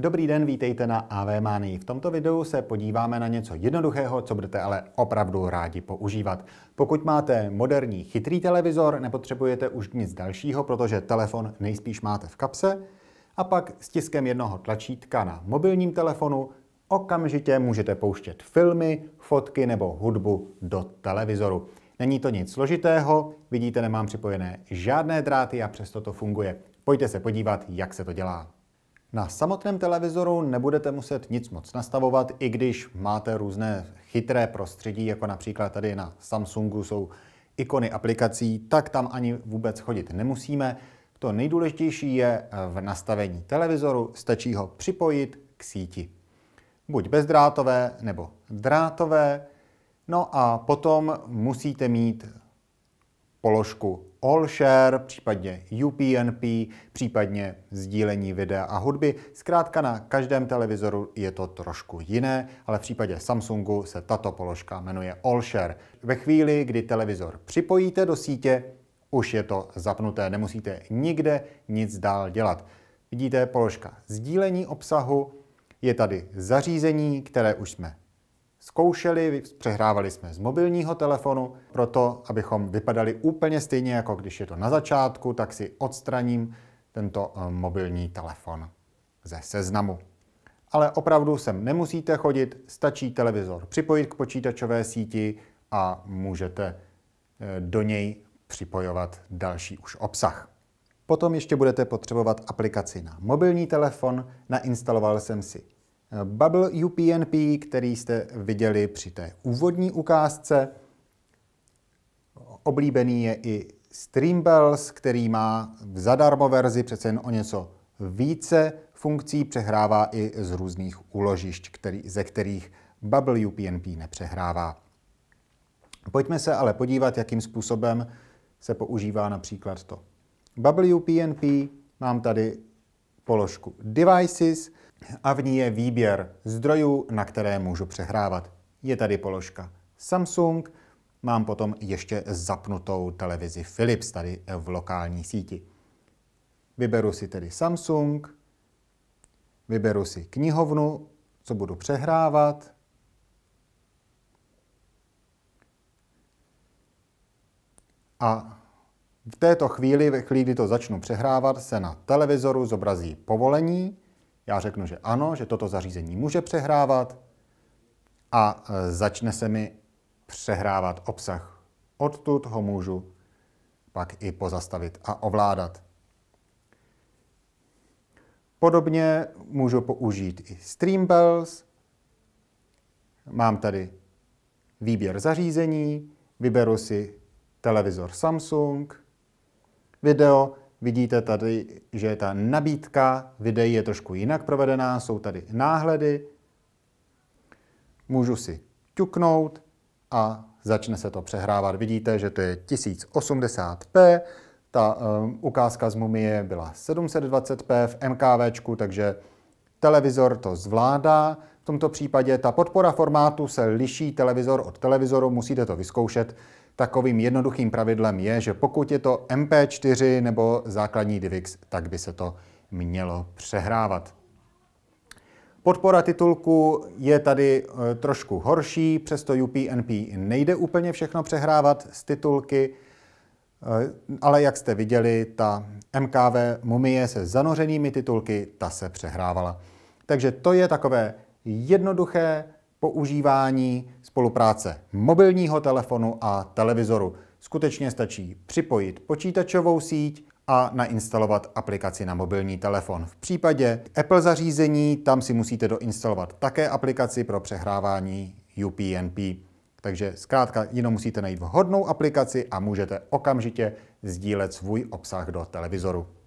Dobrý den, vítejte na AV Money. V tomto videu se podíváme na něco jednoduchého, co budete ale opravdu rádi používat. Pokud máte moderní chytrý televizor, nepotřebujete už nic dalšího, protože telefon nejspíš máte v kapse, a pak stiskem jednoho tlačítka na mobilním telefonu okamžitě můžete pouštět filmy, fotky nebo hudbu do televizoru. Není to nic složitého, vidíte, nemám připojené žádné dráty a přesto to funguje. Pojďte se podívat, jak se to dělá. Na samotném televizoru nebudete muset nic moc nastavovat, i když máte různé chytré prostředí, jako například tady na Samsungu jsou ikony aplikací, tak tam ani vůbec chodit nemusíme. To nejdůležitější je eh, v nastavení televizoru, stačí ho připojit k síti. Buď bezdrátové nebo drátové, no a potom musíte mít položku All Share, případně UPnP, případně sdílení videa a hudby. Zkrátka na každém televizoru je to trošku jiné, ale v případě Samsungu se tato položka jmenuje All Share. Ve chvíli, kdy televizor připojíte do sítě, už je to zapnuté, nemusíte nikde nic dál dělat. Vidíte položka sdílení obsahu, je tady zařízení, které už jsme zkoušeli, přehrávali jsme z mobilního telefonu, proto abychom vypadali úplně stejně, jako když je to na začátku, tak si odstraním tento eh, mobilní telefon ze seznamu. Ale opravdu sem nemusíte chodit, stačí televizor připojit k počítačové síti a můžete eh, do něj připojovat další už obsah. Potom ještě budete potřebovat aplikaci na mobilní telefon. Nainstaloval jsem si Bubble UPnP, který jste viděli při té úvodní ukázce. Oblíbený je i Streambells, který má v zadarmo verzi přece jen o něco více funkcí, přehrává i z různých úložišť, který, ze kterých Bubble UPnP nepřehrává. Pojďme se ale podívat, jakým způsobem se používá například to. Bubble UPnP mám tady položku Devices a v ní je výběr zdrojů, na které můžu přehrávat. Je tady položka Samsung, mám potom ještě zapnutou televizi Philips tady v lokální síti. Vyberu si tedy Samsung, vyberu si knihovnu, co budu přehrávat, a v této chvíli, ve chvíli, kdy to začnu přehrávat, se na televizoru zobrazí povolení. Já řeknu, že ano, že toto zařízení může přehrávat a e, začne se mi přehrávat obsah. Odtud ho můžu pak i pozastavit a ovládat. Podobně můžu použít i StreamBells. Mám tady výběr zařízení, vyberu si televizor Samsung, video. Vidíte tady, že ta nabídka videí je trošku jinak provedená, jsou tady náhledy. Můžu si ťuknout a začne se to přehrávat. Vidíte, že to je 1080p, ta um, ukázka z Mumie byla 720p v MKVčku, takže televizor to zvládá. V tomto případě ta podpora formátu se liší televizor od televizoru, musíte to vyzkoušet. Takovým jednoduchým pravidlem je, že pokud je to MP4 nebo základní DivX, tak by se to mělo přehrávat. Podpora titulku je tady e, trošku horší, přesto UPnP nejde úplně všechno přehrávat z titulky, e, ale jak jste viděli, ta MKV Mumie se zanořenými titulky, ta se přehrávala. Takže to je takové jednoduché používání spolupráce mobilního telefonu a televizoru. Skutečně stačí připojit počítačovou síť a nainstalovat aplikaci na mobilní telefon. V případě Apple zařízení tam si musíte doinstalovat také aplikaci pro přehrávání UPnP. Takže zkrátka jenom musíte najít vhodnou aplikaci a můžete okamžitě sdílet svůj obsah do televizoru.